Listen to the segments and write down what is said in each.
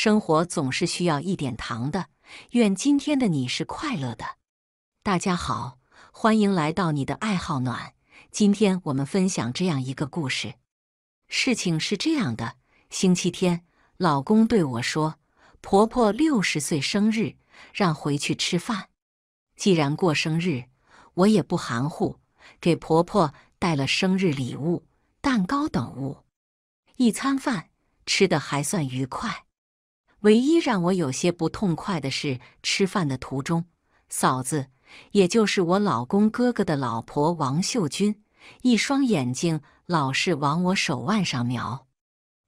生活总是需要一点糖的。愿今天的你是快乐的。大家好，欢迎来到你的爱好暖。今天我们分享这样一个故事。事情是这样的：星期天，老公对我说，婆婆六十岁生日，让回去吃饭。既然过生日，我也不含糊，给婆婆带了生日礼物、蛋糕等物。一餐饭吃的还算愉快。唯一让我有些不痛快的是，吃饭的途中，嫂子，也就是我老公哥哥的老婆王秀君，一双眼睛老是往我手腕上瞄。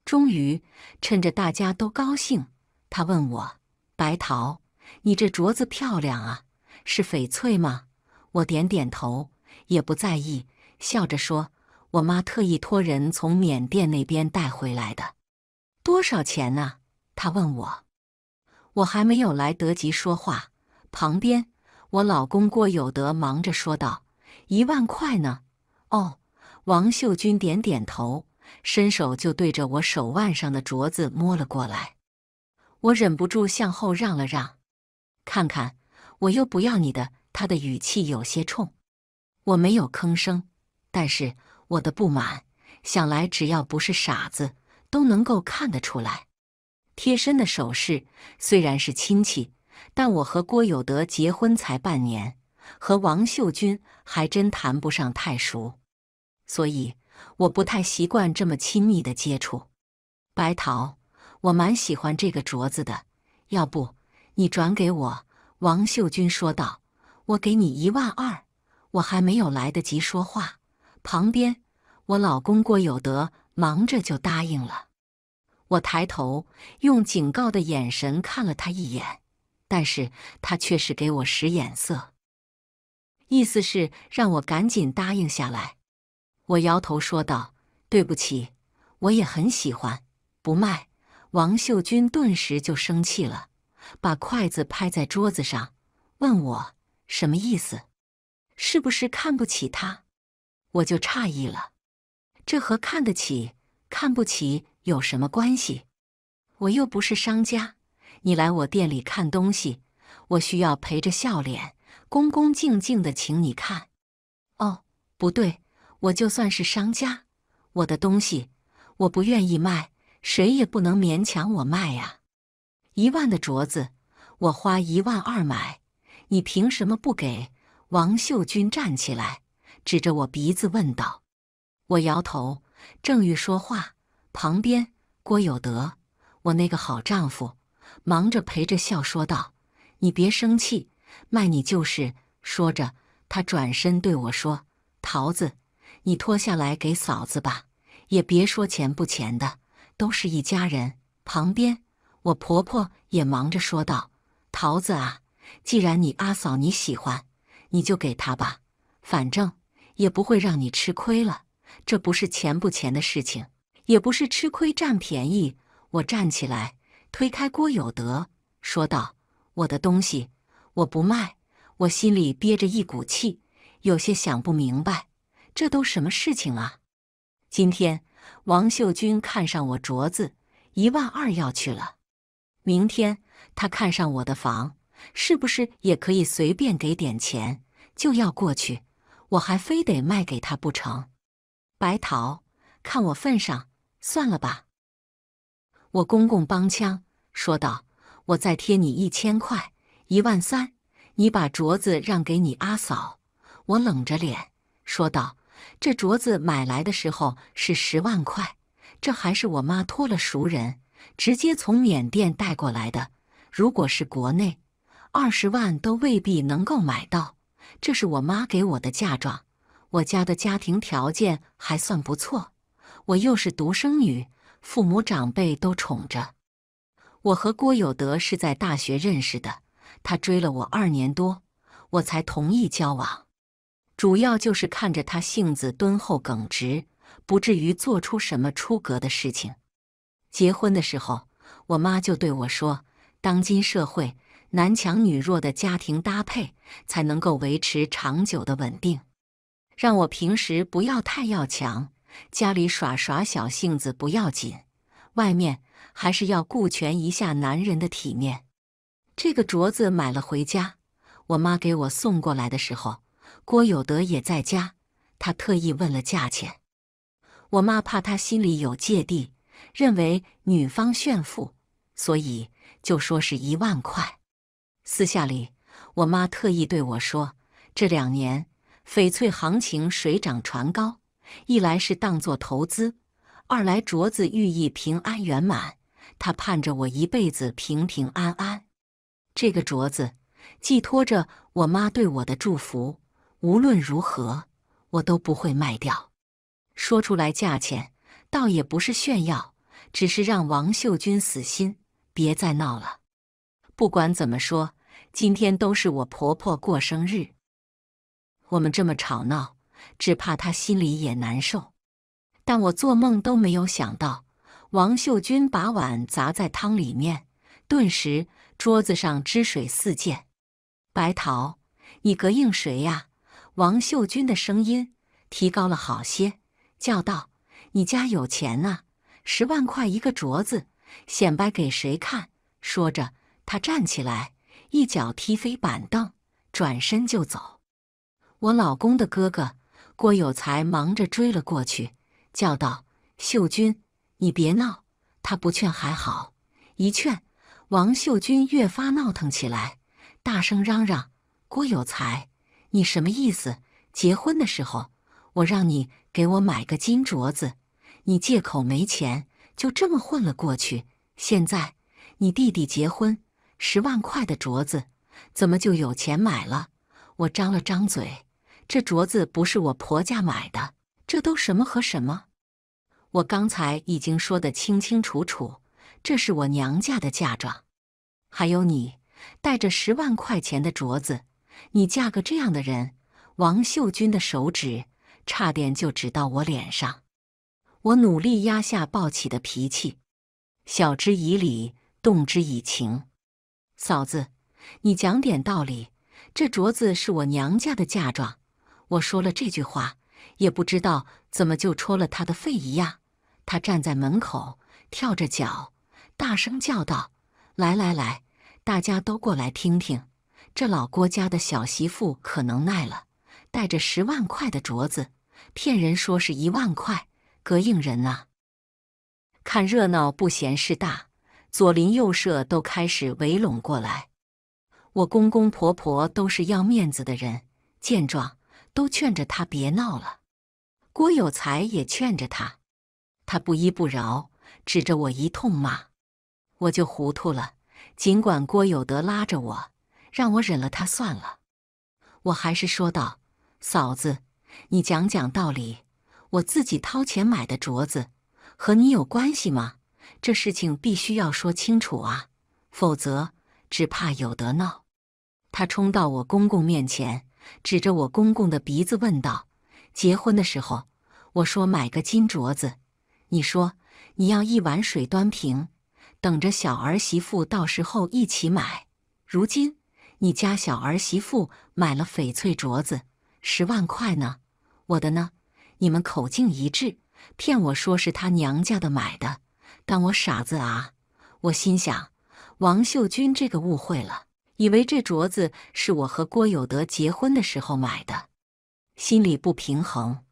终于趁着大家都高兴，她问我：“白桃，你这镯子漂亮啊，是翡翠吗？”我点点头，也不在意，笑着说：“我妈特意托人从缅甸那边带回来的，多少钱啊？”他问我，我还没有来得及说话，旁边我老公郭有德忙着说道：“一万块呢。”哦，王秀君点点头，伸手就对着我手腕上的镯子摸了过来，我忍不住向后让了让，看看我又不要你的。他的语气有些冲，我没有吭声，但是我的不满，想来只要不是傻子都能够看得出来。贴身的首饰，虽然是亲戚，但我和郭有德结婚才半年，和王秀君还真谈不上太熟，所以我不太习惯这么亲密的接触。白桃，我蛮喜欢这个镯子的，要不你转给我？”王秀君说道，“我给你一万二。”我还没有来得及说话，旁边我老公郭有德忙着就答应了。我抬头用警告的眼神看了他一眼，但是他却是给我使眼色，意思是让我赶紧答应下来。我摇头说道：“对不起，我也很喜欢，不卖。”王秀君顿时就生气了，把筷子拍在桌子上，问我什么意思，是不是看不起他？我就诧异了，这和看得起、看不起。有什么关系？我又不是商家。你来我店里看东西，我需要陪着笑脸，恭恭敬敬的请你看。哦，不对，我就算是商家，我的东西我不愿意卖，谁也不能勉强我卖呀。一万的镯子，我花一万二买，你凭什么不给？王秀君站起来，指着我鼻子问道。我摇头，正欲说话。旁边郭有德，我那个好丈夫，忙着陪着笑说道：“你别生气，卖你就是。”说着，他转身对我说：“桃子，你脱下来给嫂子吧，也别说钱不钱的，都是一家人。”旁边我婆婆也忙着说道：“桃子啊，既然你阿嫂你喜欢，你就给她吧，反正也不会让你吃亏了，这不是钱不钱的事情。”也不是吃亏占便宜。我站起来，推开郭有德，说道：“我的东西我不卖。”我心里憋着一股气，有些想不明白，这都什么事情啊？今天王秀君看上我镯子，一万二要去了。明天他看上我的房，是不是也可以随便给点钱就要过去？我还非得卖给他不成？白桃，看我份上。算了吧，我公公帮腔说道：“我再贴你一千块，一万三，你把镯子让给你阿嫂。”我冷着脸说道：“这镯子买来的时候是十万块，这还是我妈托了熟人，直接从缅甸带过来的。如果是国内，二十万都未必能够买到。这是我妈给我的嫁妆，我家的家庭条件还算不错。”我又是独生女，父母长辈都宠着。我和郭有德是在大学认识的，他追了我二年多，我才同意交往。主要就是看着他性子敦厚耿直，不至于做出什么出格的事情。结婚的时候，我妈就对我说：“当今社会，男强女弱的家庭搭配才能够维持长久的稳定，让我平时不要太要强。”家里耍耍小性子不要紧，外面还是要顾全一下男人的体面。这个镯子买了回家，我妈给我送过来的时候，郭有德也在家，他特意问了价钱。我妈怕他心里有芥蒂，认为女方炫富，所以就说是一万块。私下里，我妈特意对我说，这两年翡翠行情水涨船高。一来是当做投资，二来镯子寓意平安圆满，他盼着我一辈子平平安安。这个镯子寄托着我妈对我的祝福，无论如何我都不会卖掉。说出来价钱，倒也不是炫耀，只是让王秀君死心，别再闹了。不管怎么说，今天都是我婆婆过生日，我们这么吵闹。只怕他心里也难受，但我做梦都没有想到，王秀君把碗砸在汤里面，顿时桌子上汁水四溅。白桃，你膈应谁呀？王秀君的声音提高了好些，叫道：“你家有钱啊，十万块一个镯子，显摆给谁看？”说着，他站起来，一脚踢飞板凳，转身就走。我老公的哥哥。郭有才忙着追了过去，叫道：“秀君，你别闹！”他不劝还好，一劝，王秀君越发闹腾起来，大声嚷嚷：“郭有才，你什么意思？结婚的时候我让你给我买个金镯子，你借口没钱，就这么混了过去。现在你弟弟结婚，十万块的镯子，怎么就有钱买了？”我张了张嘴。这镯子不是我婆家买的，这都什么和什么？我刚才已经说得清清楚楚，这是我娘家的嫁妆。还有你带着十万块钱的镯子，你嫁个这样的人，王秀君的手指差点就指到我脸上。我努力压下暴起的脾气，晓之以理，动之以情。嫂子，你讲点道理，这镯子是我娘家的嫁妆。我说了这句话，也不知道怎么就戳了他的肺一样。他站在门口，跳着脚，大声叫道：“来来来，大家都过来听听，这老郭家的小媳妇可能耐了，带着十万块的镯子，骗人说是一万块，膈应人啊！”看热闹不嫌事大，左邻右舍都开始围拢过来。我公公婆婆都是要面子的人，见状。都劝着他别闹了，郭有才也劝着他，他不依不饶，指着我一通骂，我就糊涂了。尽管郭有德拉着我，让我忍了他算了，我还是说道：“嫂子，你讲讲道理，我自己掏钱买的镯子和你有关系吗？这事情必须要说清楚啊，否则只怕有得闹。”他冲到我公公面前。指着我公公的鼻子问道：“结婚的时候，我说买个金镯子，你说你要一碗水端平，等着小儿媳妇到时候一起买。如今你家小儿媳妇买了翡翠镯子，十万块呢，我的呢？你们口径一致，骗我说是他娘家的买的，当我傻子啊？我心想，王秀君这个误会了。”以为这镯子是我和郭有德结婚的时候买的，心里不平衡，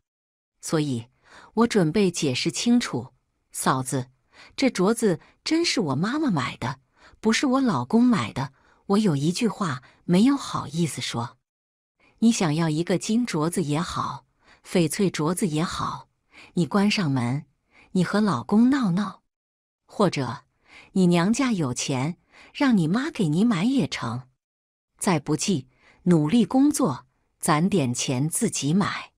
所以我准备解释清楚。嫂子，这镯子真是我妈妈买的，不是我老公买的。我有一句话没有好意思说，你想要一个金镯子也好，翡翠镯子也好，你关上门，你和老公闹闹，或者你娘家有钱。让你妈给你买也成，再不济努力工作攒点钱自己买。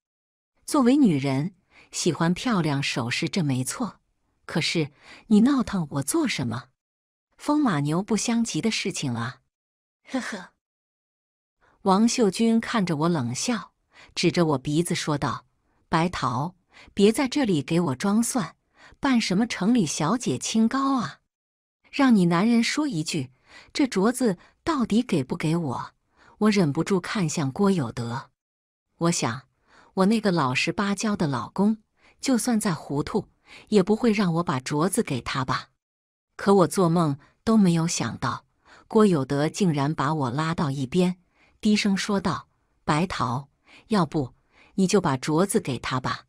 作为女人喜欢漂亮首饰这没错，可是你闹腾我做什么？风马牛不相及的事情啊！呵呵。王秀君看着我冷笑，指着我鼻子说道：“白桃，别在这里给我装蒜，扮什么城里小姐清高啊！”让你男人说一句，这镯子到底给不给我？我忍不住看向郭有德，我想，我那个老实巴交的老公，就算再糊涂，也不会让我把镯子给他吧？可我做梦都没有想到，郭有德竟然把我拉到一边，低声说道：“白桃，要不你就把镯子给他吧。”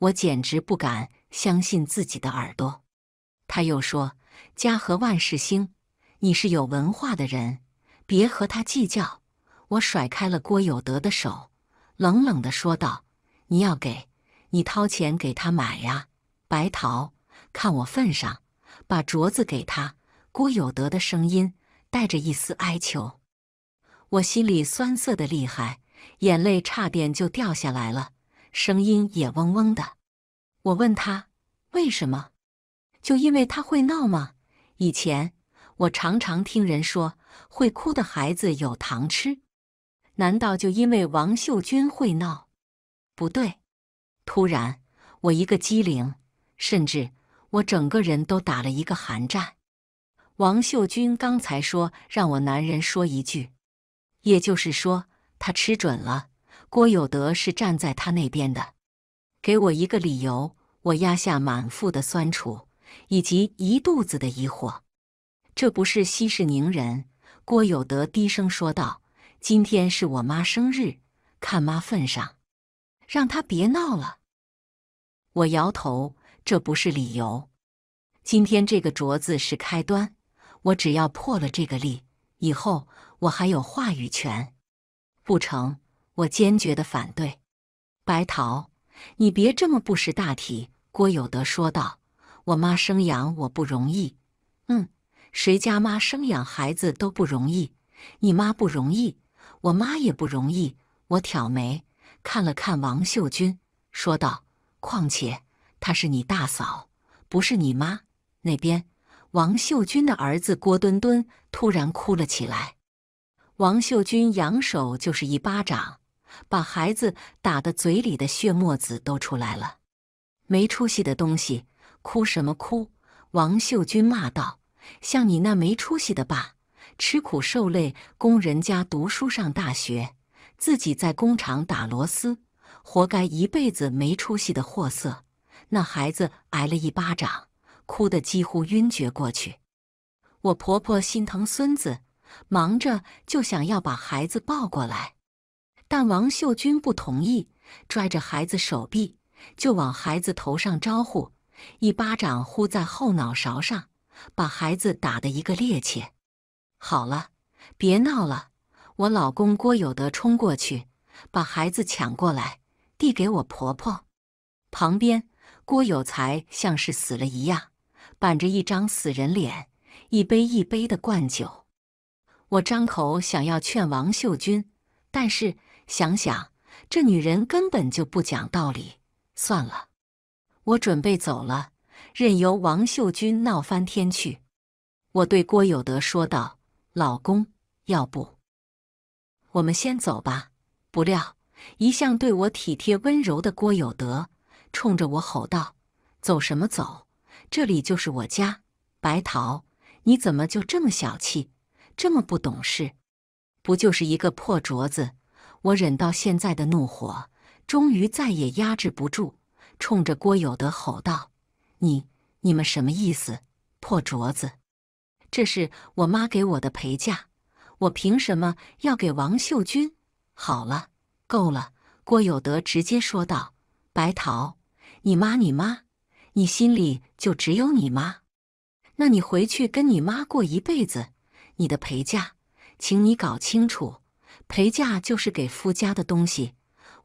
我简直不敢相信自己的耳朵。他又说。家和万事兴，你是有文化的人，别和他计较。我甩开了郭有德的手，冷冷的说道：“你要给你掏钱给他买呀，白桃，看我份上，把镯子给他。”郭有德的声音带着一丝哀求，我心里酸涩的厉害，眼泪差点就掉下来了，声音也嗡嗡的。我问他为什么。就因为他会闹吗？以前我常常听人说，会哭的孩子有糖吃。难道就因为王秀君会闹？不对！突然，我一个机灵，甚至我整个人都打了一个寒战。王秀君刚才说让我男人说一句，也就是说，他吃准了郭有德是站在他那边的。给我一个理由，我压下满腹的酸楚。以及一肚子的疑惑，这不是息事宁人？郭有德低声说道：“今天是我妈生日，看妈份上，让她别闹了。”我摇头：“这不是理由。今天这个镯子是开端，我只要破了这个例，以后我还有话语权。”不成，我坚决的反对。白桃，你别这么不识大体。”郭有德说道。我妈生养我不容易，嗯，谁家妈生养孩子都不容易，你妈不容易，我妈也不容易。我挑眉看了看王秀君，说道：“况且她是你大嫂，不是你妈。”那边，王秀君的儿子郭墩墩突然哭了起来，王秀君扬手就是一巴掌，把孩子打的嘴里的血沫子都出来了，没出息的东西。哭什么哭！王秀君骂道：“像你那没出息的爸，吃苦受累供人家读书上大学，自己在工厂打螺丝，活该一辈子没出息的货色！”那孩子挨了一巴掌，哭得几乎晕厥过去。我婆婆心疼孙子，忙着就想要把孩子抱过来，但王秀君不同意，拽着孩子手臂就往孩子头上招呼。一巴掌呼在后脑勺上，把孩子打得一个趔趄。好了，别闹了！我老公郭有德冲过去，把孩子抢过来，递给我婆婆。旁边，郭有才像是死了一样，板着一张死人脸，一杯一杯的灌酒。我张口想要劝王秀君，但是想想这女人根本就不讲道理，算了。我准备走了，任由王秀君闹翻天去。我对郭有德说道：“老公，要不我们先走吧？”不料，一向对我体贴温柔的郭有德冲着我吼道：“走什么走？这里就是我家。白桃，你怎么就这么小气，这么不懂事？不就是一个破镯子？我忍到现在的怒火，终于再也压制不住。”冲着郭有德吼道：“你你们什么意思？破镯子，这是我妈给我的陪嫁，我凭什么要给王秀君？好了，够了！”郭有德直接说道：“白桃，你妈，你妈，你心里就只有你妈？那你回去跟你妈过一辈子？你的陪嫁，请你搞清楚，陪嫁就是给夫家的东西，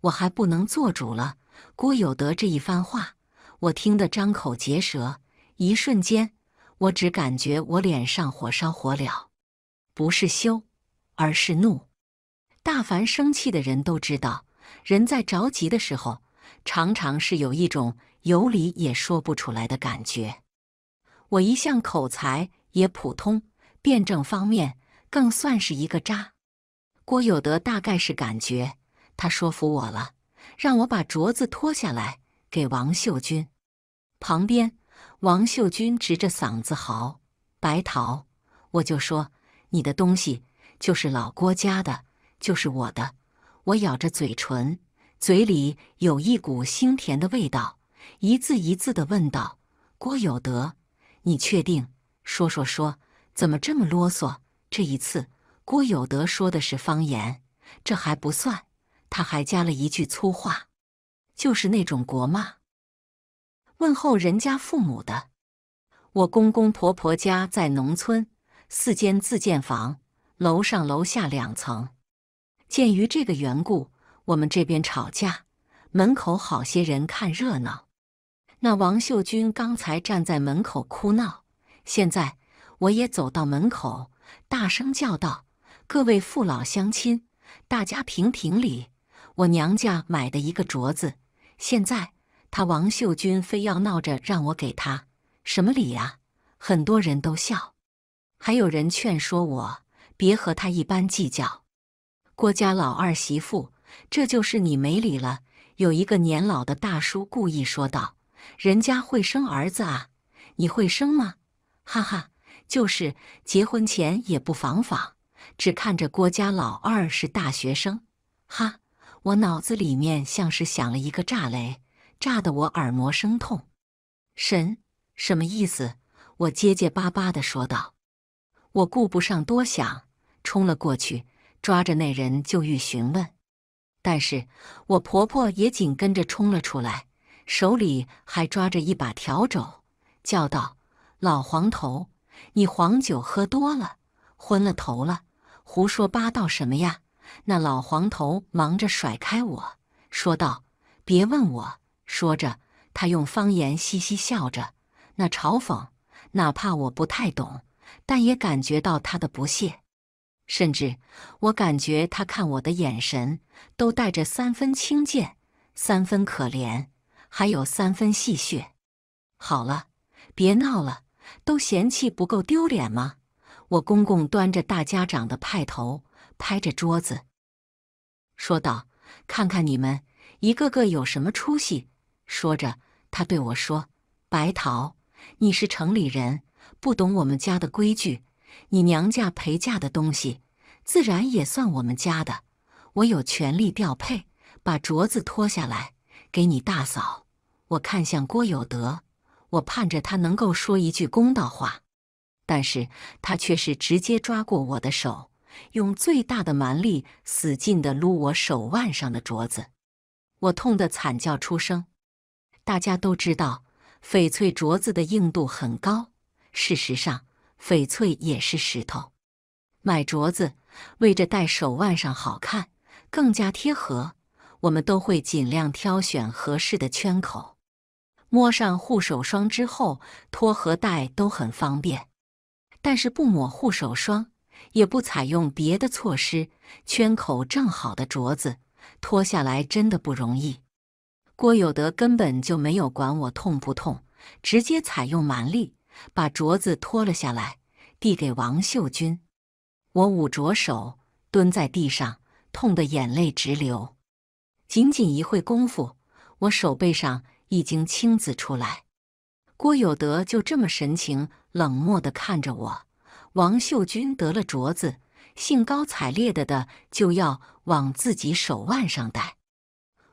我还不能做主了。”郭有德这一番话，我听得张口结舌。一瞬间，我只感觉我脸上火烧火燎，不是羞，而是怒。大凡生气的人都知道，人在着急的时候，常常是有一种有理也说不出来的感觉。我一向口才也普通，辩证方面更算是一个渣。郭有德大概是感觉他说服我了。让我把镯子脱下来给王秀君。”旁边，王秀君直着嗓子嚎：“白桃！”我就说：“你的东西就是老郭家的，就是我的。”我咬着嘴唇，嘴里有一股腥甜的味道，一字一字的问道：“郭有德，你确定？说说说，怎么这么啰嗦？”这一次，郭有德说的是方言，这还不算。他还加了一句粗话，就是那种国骂。问候人家父母的，我公公婆婆家在农村，四间自建房，楼上楼下两层。鉴于这个缘故，我们这边吵架，门口好些人看热闹。那王秀君刚才站在门口哭闹，现在我也走到门口，大声叫道：“各位父老乡亲，大家评评理！”我娘家买的一个镯子，现在他王秀君非要闹着让我给他什么礼啊？很多人都笑，还有人劝说我别和他一般计较。郭家老二媳妇，这就是你没理了。有一个年老的大叔故意说道：“人家会生儿子啊，你会生吗？”哈哈，就是结婚前也不防防，只看着郭家老二是大学生，哈。我脑子里面像是响了一个炸雷，炸得我耳膜生痛。神，什么意思？我结结巴巴地说道。我顾不上多想，冲了过去，抓着那人就欲询问。但是我婆婆也紧跟着冲了出来，手里还抓着一把笤帚，叫道：“老黄头，你黄酒喝多了，昏了头了，胡说八道什么呀？”那老黄头忙着甩开我说道：“别问我。”说着，他用方言嘻嘻笑着，那嘲讽，哪怕我不太懂，但也感觉到他的不屑。甚至我感觉他看我的眼神都带着三分轻贱、三分可怜，还有三分戏谑。好了，别闹了，都嫌弃不够丢脸吗？我公公端着大家长的派头。拍着桌子说道：“看看你们一个个有什么出息！”说着，他对我说：“白桃，你是城里人，不懂我们家的规矩。你娘家陪嫁的东西，自然也算我们家的，我有权利调配。把镯子脱下来，给你大嫂。”我看向郭有德，我盼着他能够说一句公道话，但是他却是直接抓过我的手。用最大的蛮力，死劲地撸我手腕上的镯子，我痛得惨叫出声。大家都知道，翡翠镯子的硬度很高。事实上，翡翠也是石头。买镯子为着戴手腕上好看，更加贴合，我们都会尽量挑选合适的圈口。摸上护手霜之后，脱和戴都很方便。但是不抹护手霜。也不采用别的措施，圈口正好的镯子脱下来真的不容易。郭有德根本就没有管我痛不痛，直接采用蛮力把镯子脱了下来，递给王秀君。我捂着手蹲在地上，痛得眼泪直流。仅仅一会功夫，我手背上已经青紫出来。郭有德就这么神情冷漠地看着我。王秀君得了镯子，兴高采烈的的就要往自己手腕上戴，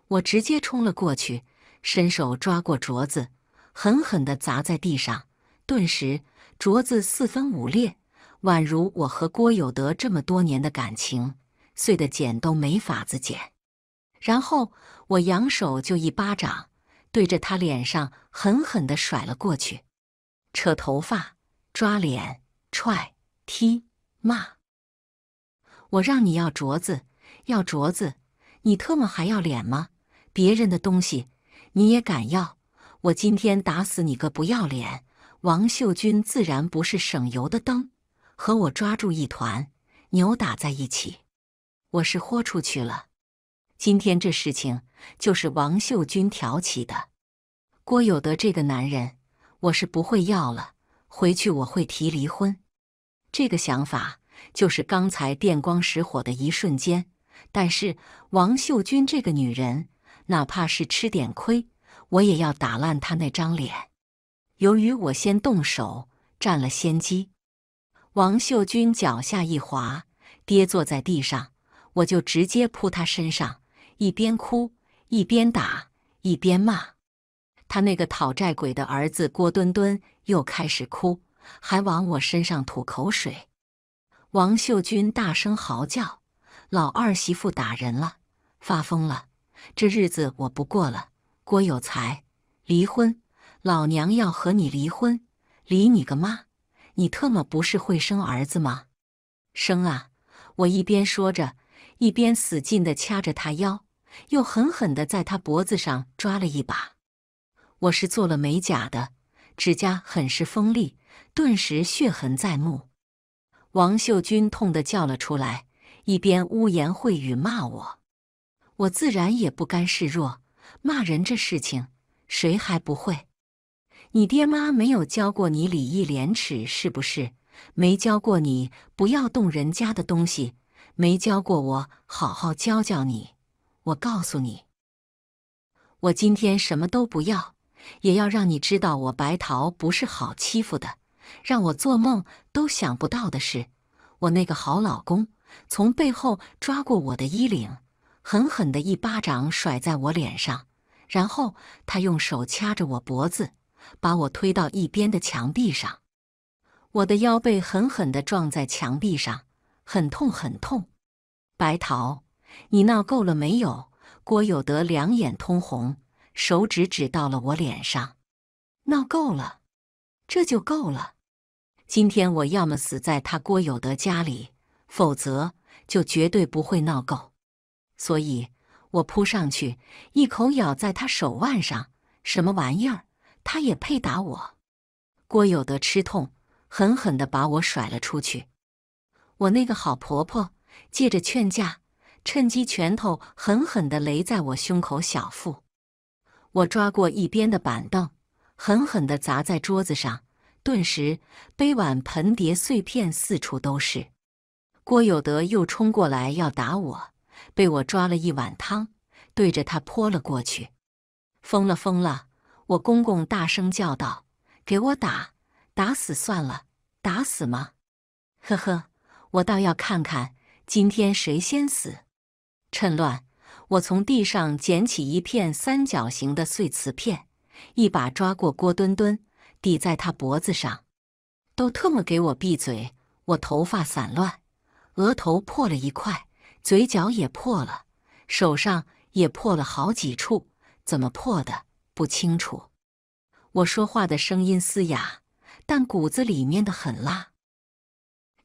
我直接冲了过去，伸手抓过镯子，狠狠的砸在地上，顿时镯子四分五裂，宛如我和郭有德这么多年的感情碎的剪都没法子剪。然后我扬手就一巴掌，对着他脸上狠狠的甩了过去，扯头发，抓脸。踹、踢、骂！我让你要镯子，要镯子！你特么还要脸吗？别人的东西你也敢要？我今天打死你个不要脸！王秀君自然不是省油的灯，和我抓住一团，扭打在一起。我是豁出去了，今天这事情就是王秀君挑起的。郭有德这个男人，我是不会要了。回去我会提离婚，这个想法就是刚才电光石火的一瞬间。但是王秀君这个女人，哪怕是吃点亏，我也要打烂她那张脸。由于我先动手，占了先机，王秀君脚下一滑，跌坐在地上，我就直接扑她身上，一边哭，一边打，一边骂。他那个讨债鬼的儿子郭墩墩又开始哭，还往我身上吐口水。王秀君大声嚎叫：“老二媳妇打人了，发疯了，这日子我不过了！”郭有才，离婚，老娘要和你离婚，离你个妈！你特么不是会生儿子吗？生啊！我一边说着，一边死劲地掐着他腰，又狠狠地在他脖子上抓了一把。我是做了美甲的，指甲很是锋利，顿时血痕在目。王秀君痛得叫了出来，一边污言秽语骂我。我自然也不甘示弱，骂人这事情谁还不会？你爹妈没有教过你礼义廉耻是不是？没教过你不要动人家的东西，没教过我好好教教你。我告诉你，我今天什么都不要。也要让你知道，我白桃不是好欺负的。让我做梦都想不到的是，我那个好老公从背后抓过我的衣领，狠狠的一巴掌甩在我脸上，然后他用手掐着我脖子，把我推到一边的墙壁上。我的腰背狠狠地撞在墙壁上，很痛很痛。白桃，你闹够了没有？郭有德两眼通红。手指指到了我脸上，闹够了，这就够了。今天我要么死在他郭有德家里，否则就绝对不会闹够。所以，我扑上去，一口咬在他手腕上。什么玩意儿？他也配打我？郭有德吃痛，狠狠的把我甩了出去。我那个好婆婆借着劝架，趁机拳头狠狠的擂在我胸口、小腹。我抓过一边的板凳，狠狠地砸在桌子上，顿时杯碗盆碟碎片四处都是。郭有德又冲过来要打我，被我抓了一碗汤，对着他泼了过去。疯了疯了！我公公大声叫道：“给我打，打死算了，打死吗？”呵呵，我倒要看看今天谁先死。趁乱。我从地上捡起一片三角形的碎瓷片，一把抓过郭墩墩，抵在他脖子上：“都特么给我闭嘴！”我头发散乱，额头破了一块，嘴角也破了，手上也破了好几处，怎么破的不清楚。我说话的声音嘶哑，但骨子里面的狠辣，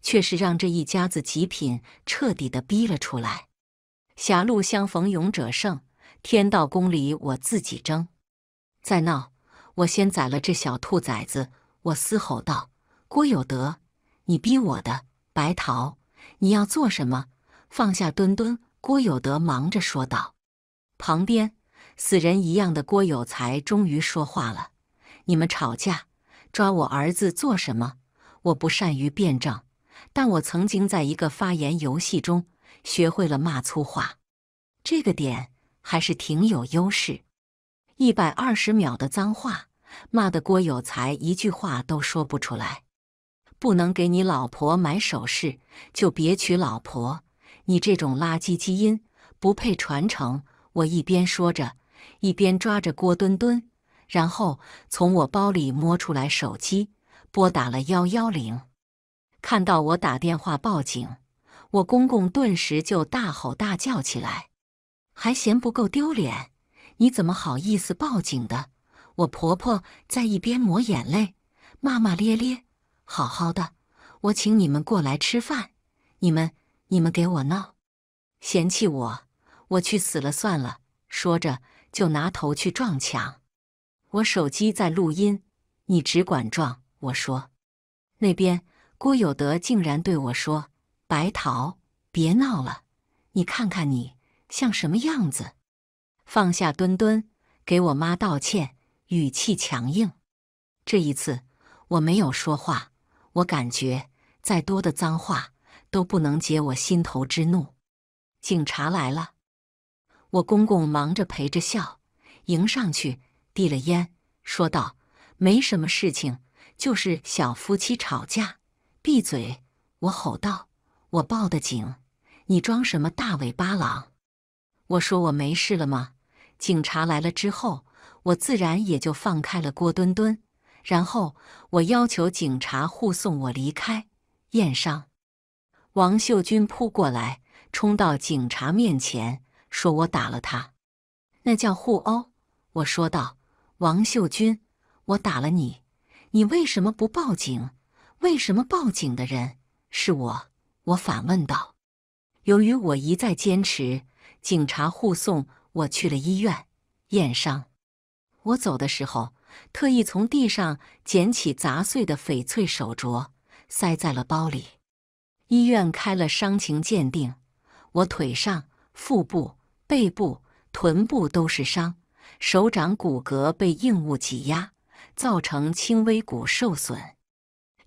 却是让这一家子极品彻底的逼了出来。狭路相逢勇者胜，天道公理我自己争。再闹，我先宰了这小兔崽子！我嘶吼道：“郭有德，你逼我的！”白桃，你要做什么？放下墩墩！郭有德忙着说道。旁边，死人一样的郭有才终于说话了：“你们吵架，抓我儿子做什么？我不善于辩证，但我曾经在一个发言游戏中。”学会了骂粗话，这个点还是挺有优势。一百二十秒的脏话，骂得郭有才一句话都说不出来。不能给你老婆买首饰，就别娶老婆。你这种垃圾基因不配传承。我一边说着，一边抓着郭墩墩，然后从我包里摸出来手机，拨打了幺幺零。看到我打电话报警。我公公顿时就大吼大叫起来，还嫌不够丢脸？你怎么好意思报警的？我婆婆在一边抹眼泪，骂骂咧咧。好好的，我请你们过来吃饭，你们你们给我闹，嫌弃我，我去死了算了。说着就拿头去撞墙。我手机在录音，你只管撞。我说，那边郭有德竟然对我说。白桃，别闹了！你看看你像什么样子！放下墩墩，给我妈道歉。语气强硬。这一次我没有说话，我感觉再多的脏话都不能解我心头之怒。警察来了，我公公忙着陪着笑，迎上去递了烟，说道：“没什么事情，就是小夫妻吵架。”闭嘴！我吼道。我报的警，你装什么大尾巴狼？我说我没事了吗？警察来了之后，我自然也就放开了郭墩墩。然后我要求警察护送我离开验伤。王秀君扑过来，冲到警察面前，说我打了他。那叫互殴。我说道：“王秀君，我打了你，你为什么不报警？为什么报警的人是我？”我反问道：“由于我一再坚持，警察护送我去了医院验伤。我走的时候特意从地上捡起砸碎的翡翠手镯，塞在了包里。医院开了伤情鉴定，我腿上、腹部、背部、臀部都是伤，手掌骨骼被硬物挤压，造成轻微骨受损。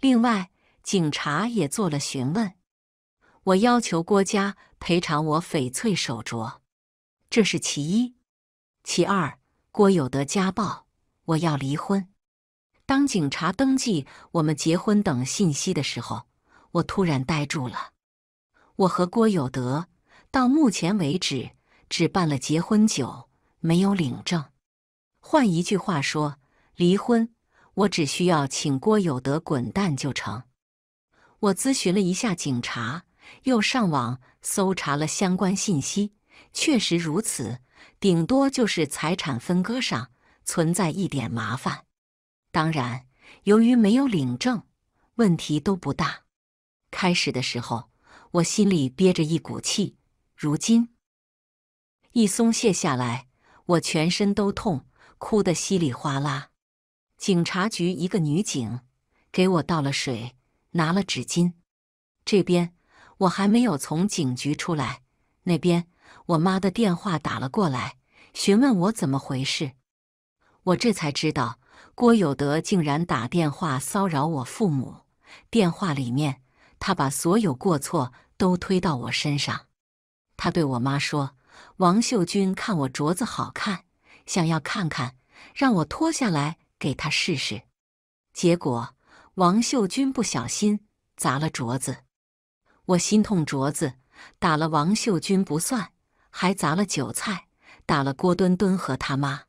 另外，警察也做了询问。”我要求郭家赔偿我翡翠手镯，这是其一；其二，郭有德家暴，我要离婚。当警察登记我们结婚等信息的时候，我突然呆住了。我和郭有德到目前为止只办了结婚酒，没有领证。换一句话说，离婚我只需要请郭有德滚蛋就成。我咨询了一下警察。又上网搜查了相关信息，确实如此，顶多就是财产分割上存在一点麻烦。当然，由于没有领证，问题都不大。开始的时候，我心里憋着一股气，如今一松懈下来，我全身都痛，哭得稀里哗啦。警察局一个女警给我倒了水，拿了纸巾，这边。我还没有从警局出来，那边我妈的电话打了过来，询问我怎么回事。我这才知道，郭有德竟然打电话骚扰我父母。电话里面，他把所有过错都推到我身上。他对我妈说：“王秀君看我镯子好看，想要看看，让我脱下来给她试试。”结果，王秀君不小心砸了镯子。我心痛镯子，打了王秀君不算，还砸了韭菜，打了郭敦敦和他妈。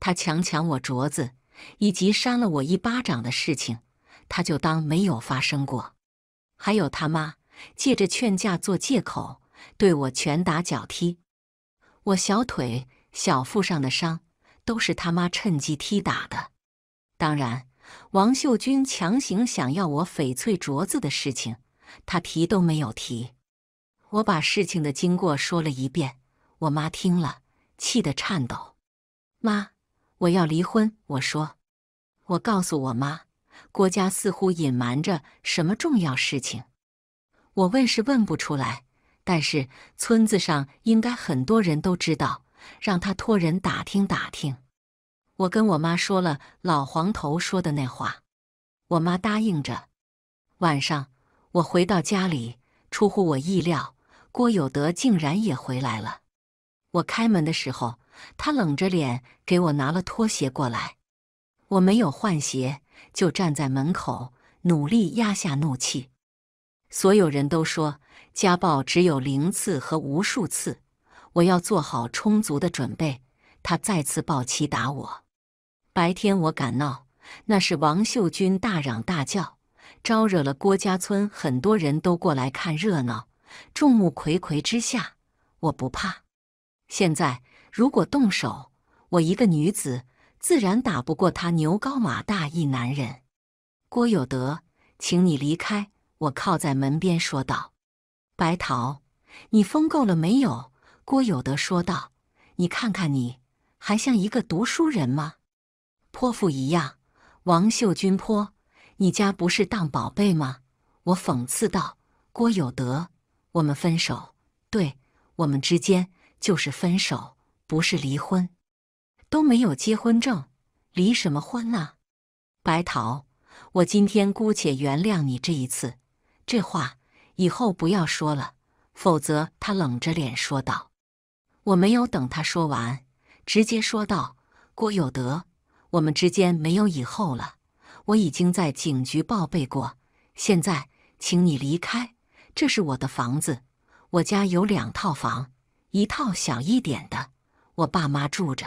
他强抢我镯子，以及扇了我一巴掌的事情，他就当没有发生过。还有他妈借着劝架做借口，对我拳打脚踢，我小腿、小腹上的伤都是他妈趁机踢打的。当然，王秀君强行想要我翡翠镯子的事情。他提都没有提，我把事情的经过说了一遍。我妈听了，气得颤抖。妈，我要离婚。我说，我告诉我妈，郭家似乎隐瞒着什么重要事情。我问是问不出来，但是村子上应该很多人都知道，让他托人打听打听。我跟我妈说了老黄头说的那话，我妈答应着。晚上。我回到家里，出乎我意料，郭有德竟然也回来了。我开门的时候，他冷着脸给我拿了拖鞋过来。我没有换鞋，就站在门口，努力压下怒气。所有人都说家暴只有零次和无数次，我要做好充足的准备。他再次抱起打我。白天我敢闹，那是王秀君大嚷大叫。招惹了郭家村，很多人都过来看热闹。众目睽睽之下，我不怕。现在如果动手，我一个女子自然打不过他牛高马大一男人。郭有德，请你离开。我靠在门边说道：“白桃，你疯够了没有？”郭有德说道：“你看看你，还像一个读书人吗？泼妇一样，王秀君泼。”你家不是当宝贝吗？我讽刺道：“郭有德，我们分手。对我们之间就是分手，不是离婚，都没有结婚证，离什么婚呢？”白桃，我今天姑且原谅你这一次，这话以后不要说了，否则。”他冷着脸说道：“我没有等他说完，直接说道：‘郭有德，我们之间没有以后了。’”我已经在警局报备过，现在请你离开。这是我的房子，我家有两套房，一套小一点的，我爸妈住着；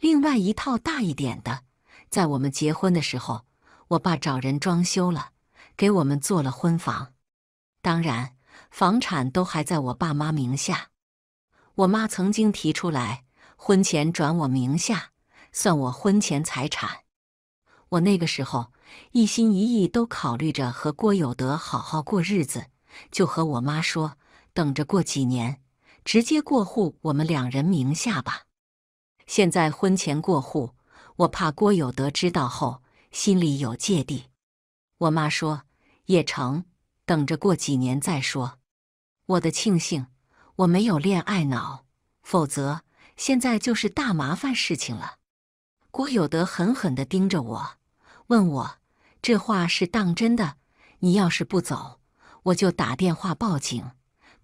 另外一套大一点的，在我们结婚的时候，我爸找人装修了，给我们做了婚房。当然，房产都还在我爸妈名下。我妈曾经提出来，婚前转我名下，算我婚前财产。我那个时候一心一意都考虑着和郭有德好好过日子，就和我妈说，等着过几年，直接过户我们两人名下吧。现在婚前过户，我怕郭有德知道后心里有芥蒂。我妈说也成，等着过几年再说。我的庆幸，我没有恋爱脑，否则现在就是大麻烦事情了。郭有德狠狠地盯着我。问我这话是当真的？你要是不走，我就打电话报警，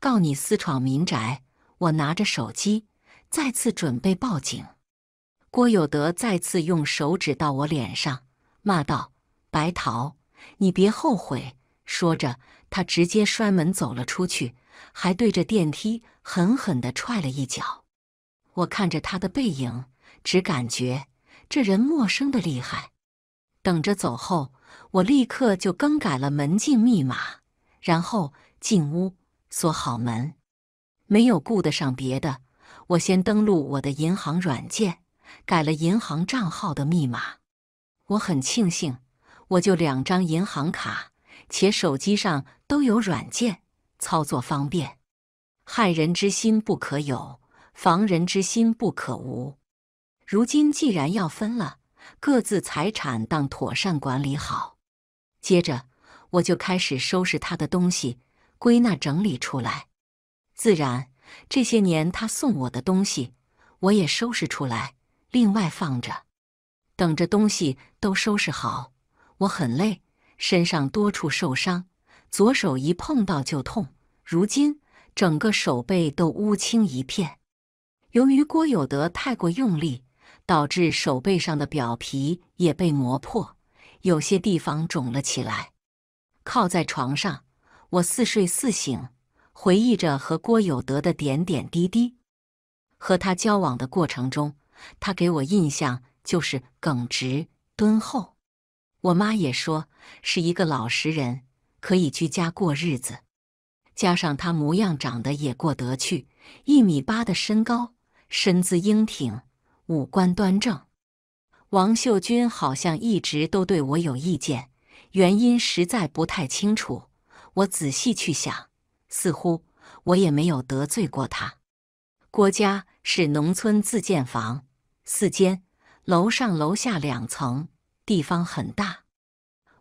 告你私闯民宅。我拿着手机，再次准备报警。郭有德再次用手指到我脸上，骂道：“白桃，你别后悔。”说着，他直接摔门走了出去，还对着电梯狠狠的踹了一脚。我看着他的背影，只感觉这人陌生的厉害。等着走后，我立刻就更改了门禁密码，然后进屋锁好门。没有顾得上别的，我先登录我的银行软件，改了银行账号的密码。我很庆幸，我就两张银行卡，且手机上都有软件，操作方便。害人之心不可有，防人之心不可无。如今既然要分了。各自财产当妥善管理好。接着，我就开始收拾他的东西，归纳整理出来。自然，这些年他送我的东西，我也收拾出来，另外放着。等着东西都收拾好，我很累，身上多处受伤，左手一碰到就痛，如今整个手背都乌青一片。由于郭有德太过用力。导致手背上的表皮也被磨破，有些地方肿了起来。靠在床上，我似睡似醒，回忆着和郭有德的点点滴滴。和他交往的过程中，他给我印象就是耿直、敦厚。我妈也说是一个老实人，可以居家过日子。加上他模样长得也过得去，一米八的身高，身姿英挺。五官端正，王秀君好像一直都对我有意见，原因实在不太清楚。我仔细去想，似乎我也没有得罪过他。郭家是农村自建房，四间，楼上楼下两层，地方很大。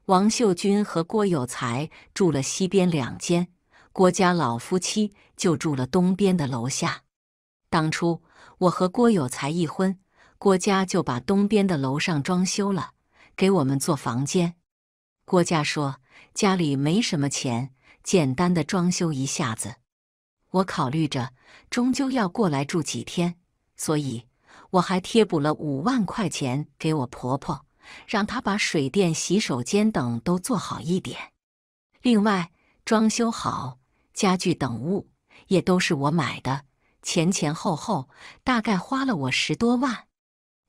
王秀君和郭有才住了西边两间，郭家老夫妻就住了东边的楼下。当初。我和郭有才一婚，郭家就把东边的楼上装修了，给我们做房间。郭家说家里没什么钱，简单的装修一下子。我考虑着终究要过来住几天，所以我还贴补了五万块钱给我婆婆，让她把水电、洗手间等都做好一点。另外，装修好家具等物也都是我买的。前前后后大概花了我十多万。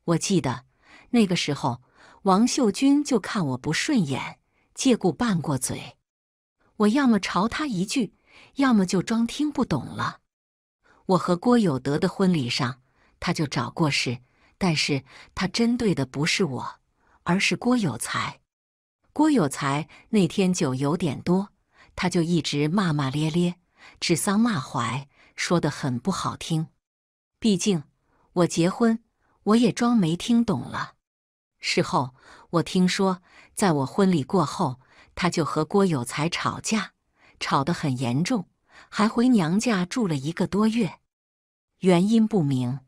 我记得那个时候，王秀君就看我不顺眼，借故拌过嘴。我要么朝他一句，要么就装听不懂了。我和郭有德的婚礼上，他就找过事，但是他针对的不是我，而是郭有才。郭有才那天酒有点多，他就一直骂骂咧咧，指桑骂槐。说的很不好听，毕竟我结婚，我也装没听懂了。事后我听说，在我婚礼过后，他就和郭有才吵架，吵得很严重，还回娘家住了一个多月，原因不明。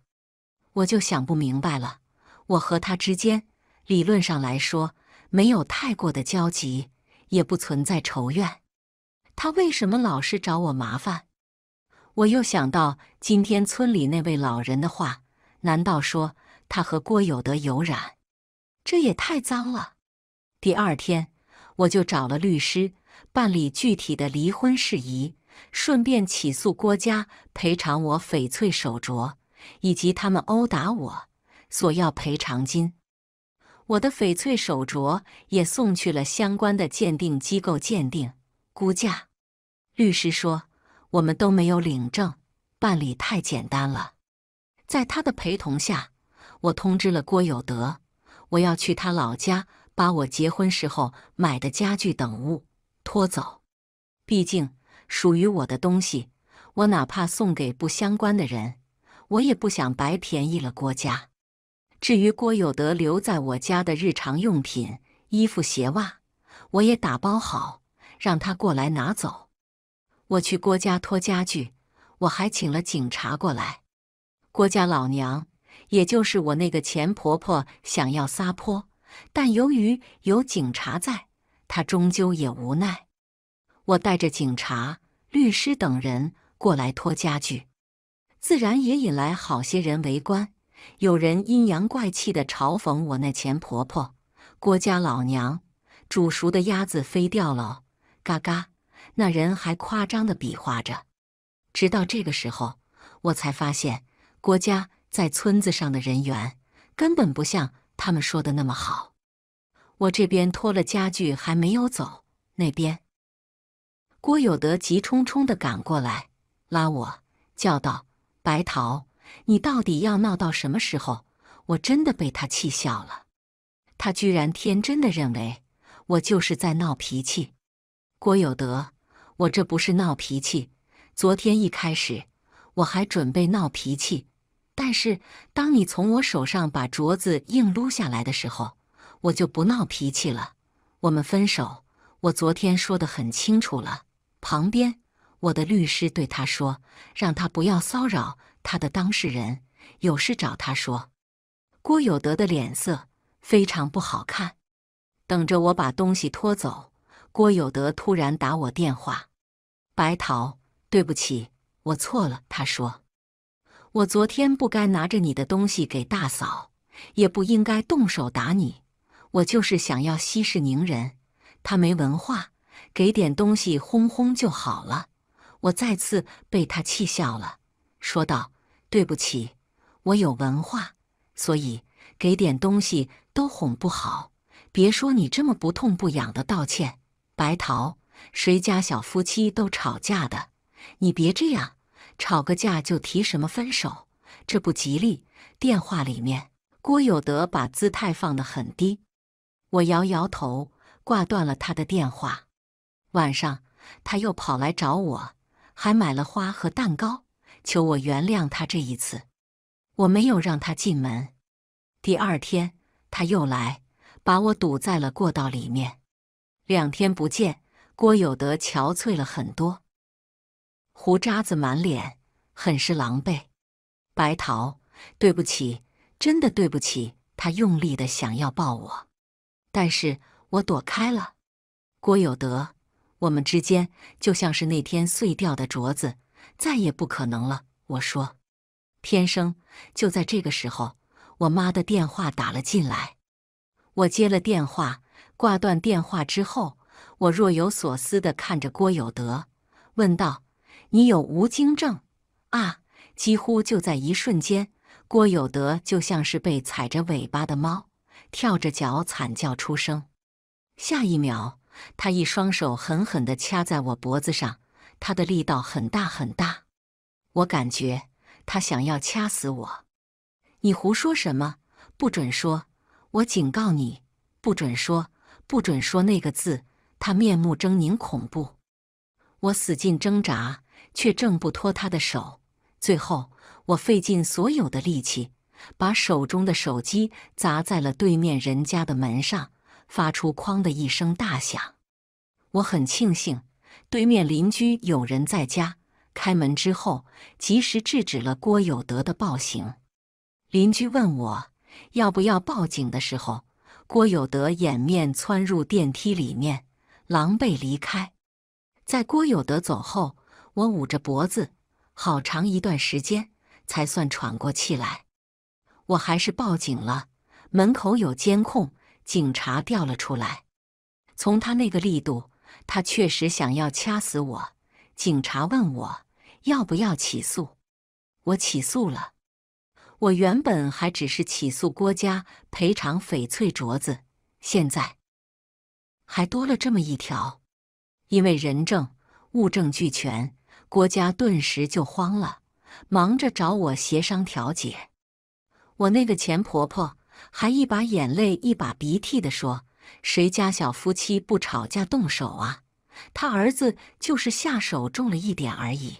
我就想不明白了，我和他之间理论上来说没有太过的交集，也不存在仇怨，他为什么老是找我麻烦？我又想到今天村里那位老人的话，难道说他和郭有德有染？这也太脏了。第二天我就找了律师，办理具体的离婚事宜，顺便起诉郭家赔偿我翡翠手镯，以及他们殴打我索要赔偿金。我的翡翠手镯也送去了相关的鉴定机构鉴定估价。律师说。我们都没有领证，办理太简单了。在他的陪同下，我通知了郭有德，我要去他老家把我结婚时候买的家具等物拖走。毕竟属于我的东西，我哪怕送给不相关的人，我也不想白便宜了郭家。至于郭有德留在我家的日常用品、衣服、鞋袜，我也打包好，让他过来拿走。我去郭家拖家具，我还请了警察过来。郭家老娘，也就是我那个前婆婆，想要撒泼，但由于有警察在，她终究也无奈。我带着警察、律师等人过来拖家具，自然也引来好些人围观。有人阴阳怪气的嘲讽我那前婆婆、郭家老娘：“煮熟的鸭子飞掉了，嘎嘎。”那人还夸张的比划着，直到这个时候，我才发现郭家在村子上的人缘根本不像他们说的那么好。我这边拖了家具还没有走，那边郭有德急冲冲的赶过来拉我，叫道：“白桃，你到底要闹到什么时候？”我真的被他气笑了，他居然天真的认为我就是在闹脾气。郭有德。我这不是闹脾气。昨天一开始我还准备闹脾气，但是当你从我手上把镯子硬撸下来的时候，我就不闹脾气了。我们分手，我昨天说的很清楚了。旁边，我的律师对他说，让他不要骚扰他的当事人，有事找他说。郭有德的脸色非常不好看，等着我把东西拖走。郭有德突然打我电话。白桃，对不起，我错了。他说：“我昨天不该拿着你的东西给大嫂，也不应该动手打你。我就是想要息事宁人。他没文化，给点东西哄哄就好了。”我再次被他气笑了，说道：“对不起，我有文化，所以给点东西都哄不好。别说你这么不痛不痒的道歉，白桃。”谁家小夫妻都吵架的，你别这样，吵个架就提什么分手，这不吉利。电话里面，郭有德把姿态放得很低，我摇摇头，挂断了他的电话。晚上，他又跑来找我，还买了花和蛋糕，求我原谅他这一次。我没有让他进门。第二天，他又来，把我堵在了过道里面。两天不见。郭有德憔悴了很多，胡渣子满脸，很是狼狈。白桃，对不起，真的对不起。他用力的想要抱我，但是我躲开了。郭有德，我们之间就像是那天碎掉的镯子，再也不可能了。我说，天生就在这个时候，我妈的电话打了进来。我接了电话，挂断电话之后。我若有所思地看着郭有德，问道：“你有无精症啊？”几乎就在一瞬间，郭有德就像是被踩着尾巴的猫，跳着脚惨叫出声。下一秒，他一双手狠狠地掐在我脖子上，他的力道很大很大，我感觉他想要掐死我。你胡说什么？不准说！我警告你，不准说，不准说那个字！他面目狰狞、恐怖，我使劲挣扎，却挣不脱他的手。最后，我费尽所有的力气，把手中的手机砸在了对面人家的门上，发出“哐”的一声大响。我很庆幸，对面邻居有人在家，开门之后及时制止了郭有德的暴行。邻居问我要不要报警的时候，郭有德掩面窜入电梯里面。狼狈离开，在郭有德走后，我捂着脖子，好长一段时间才算喘过气来。我还是报警了，门口有监控，警察调了出来。从他那个力度，他确实想要掐死我。警察问我要不要起诉，我起诉了。我原本还只是起诉郭家赔偿翡翠镯子，现在。还多了这么一条，因为人证物证俱全，郭家顿时就慌了，忙着找我协商调解。我那个前婆婆还一把眼泪一把鼻涕的说：“谁家小夫妻不吵架动手啊？他儿子就是下手重了一点而已。”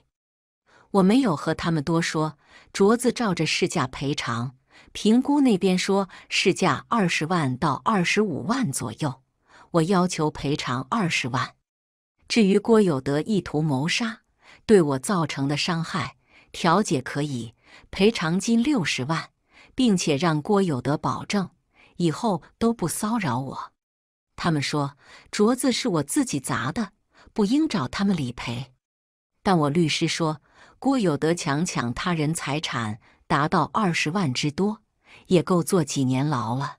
我没有和他们多说，镯子照着市价赔偿，评估那边说市价二十万到二十五万左右。我要求赔偿二十万。至于郭有德意图谋杀对我造成的伤害，调解可以赔偿金六十万，并且让郭有德保证以后都不骚扰我。他们说镯子是我自己砸的，不应找他们理赔。但我律师说，郭有德强抢他人财产达到二十万之多，也够坐几年牢了。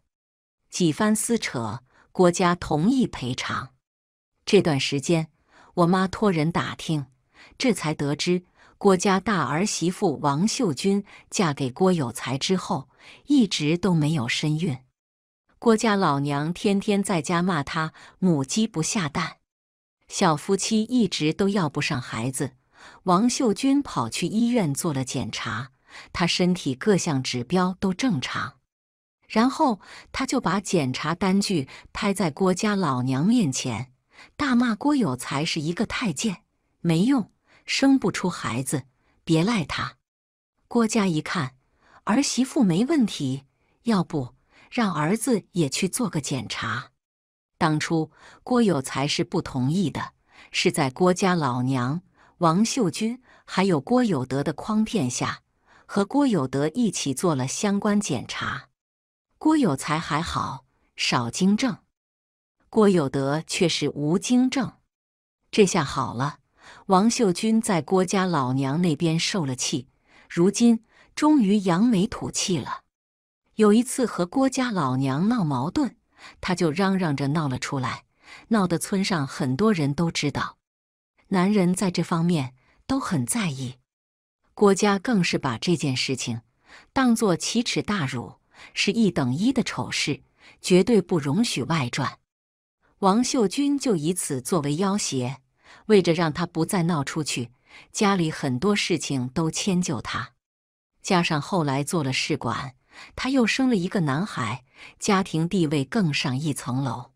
几番撕扯。郭家同意赔偿。这段时间，我妈托人打听，这才得知郭家大儿媳妇王秀君嫁给郭有才之后，一直都没有身孕。郭家老娘天天在家骂她母鸡不下蛋。小夫妻一直都要不上孩子，王秀君跑去医院做了检查，她身体各项指标都正常。然后他就把检查单据拍在郭家老娘面前，大骂郭有才是一个太监，没用，生不出孩子，别赖他。郭家一看儿媳妇没问题，要不让儿子也去做个检查？当初郭有才是不同意的，是在郭家老娘王秀君还有郭有德的诓骗下，和郭有德一起做了相关检查。郭有才还好，少精正；郭有德却是无精正。这下好了，王秀君在郭家老娘那边受了气，如今终于扬眉吐气了。有一次和郭家老娘闹矛盾，他就嚷嚷着闹了出来，闹得村上很多人都知道。男人在这方面都很在意，郭家更是把这件事情当作奇耻大辱。是一等一的丑事，绝对不容许外传。王秀君就以此作为要挟，为着让他不再闹出去，家里很多事情都迁就他。加上后来做了试管，他又生了一个男孩，家庭地位更上一层楼。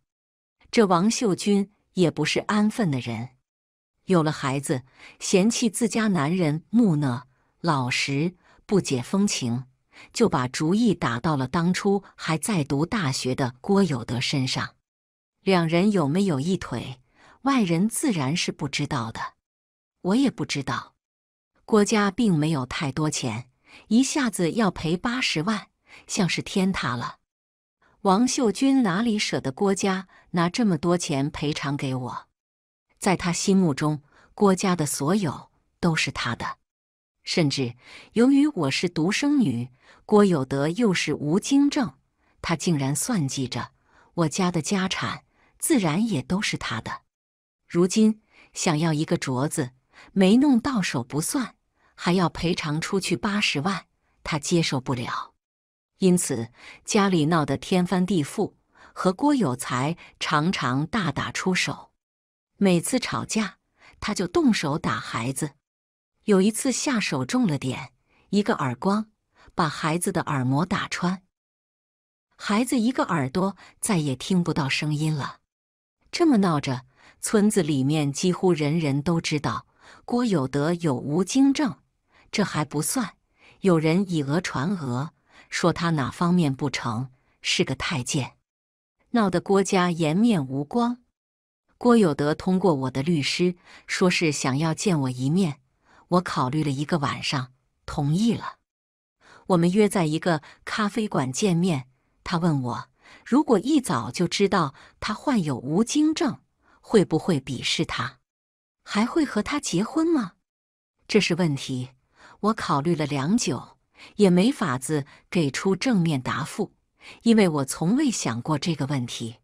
这王秀君也不是安分的人，有了孩子，嫌弃自家男人木讷、老实、不解风情。就把主意打到了当初还在读大学的郭有德身上。两人有没有一腿，外人自然是不知道的，我也不知道。郭家并没有太多钱，一下子要赔八十万，像是天塌了。王秀君哪里舍得郭家拿这么多钱赔偿给我？在他心目中，郭家的所有都是他的。甚至，由于我是独生女，郭有德又是无精症，他竟然算计着我家的家产，自然也都是他的。如今想要一个镯子没弄到手不算，还要赔偿出去八十万，他接受不了。因此家里闹得天翻地覆，和郭有才常常大打出手。每次吵架，他就动手打孩子。有一次下手重了点，一个耳光把孩子的耳膜打穿，孩子一个耳朵再也听不到声音了。这么闹着，村子里面几乎人人都知道郭有德有无精症。这还不算，有人以讹传讹说他哪方面不成，是个太监，闹得郭家颜面无光。郭有德通过我的律师，说是想要见我一面。我考虑了一个晚上，同意了。我们约在一个咖啡馆见面。他问我，如果一早就知道他患有无精症，会不会鄙视他，还会和他结婚吗？这是问题。我考虑了良久，也没法子给出正面答复，因为我从未想过这个问题。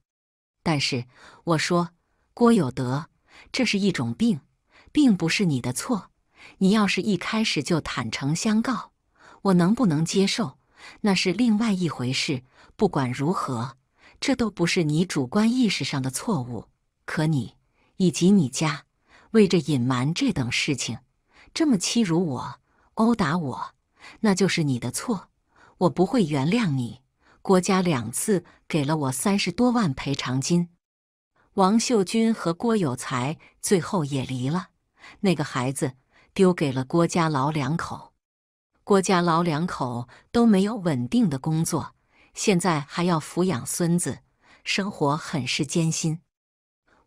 但是我说，郭有德，这是一种病，并不是你的错。你要是一开始就坦诚相告，我能不能接受，那是另外一回事。不管如何，这都不是你主观意识上的错误。可你以及你家为这隐瞒这等事情，这么欺辱我、殴打我，那就是你的错。我不会原谅你。郭家两次给了我三十多万赔偿金，王秀君和郭有才最后也离了。那个孩子。丢给了郭家老两口，郭家老两口都没有稳定的工作，现在还要抚养孙子，生活很是艰辛。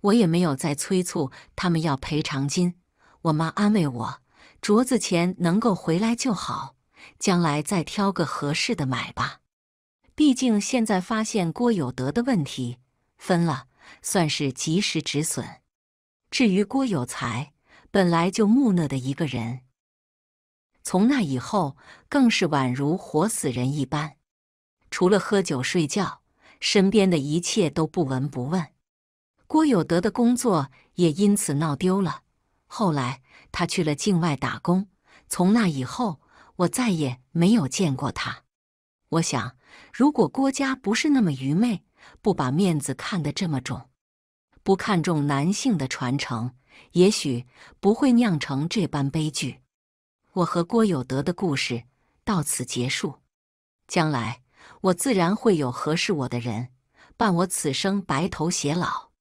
我也没有再催促他们要赔偿金。我妈安慰我：“镯子钱能够回来就好，将来再挑个合适的买吧。毕竟现在发现郭有德的问题，分了算是及时止损。至于郭有才……”本来就木讷的一个人，从那以后更是宛如活死人一般，除了喝酒睡觉，身边的一切都不闻不问。郭有德的工作也因此闹丢了，后来他去了境外打工。从那以后，我再也没有见过他。我想，如果郭家不是那么愚昧，不把面子看得这么重，不看重男性的传承。也许不会酿成这般悲剧。我和郭有德的故事到此结束。将来我自然会有合适我的人，伴我此生白头偕老。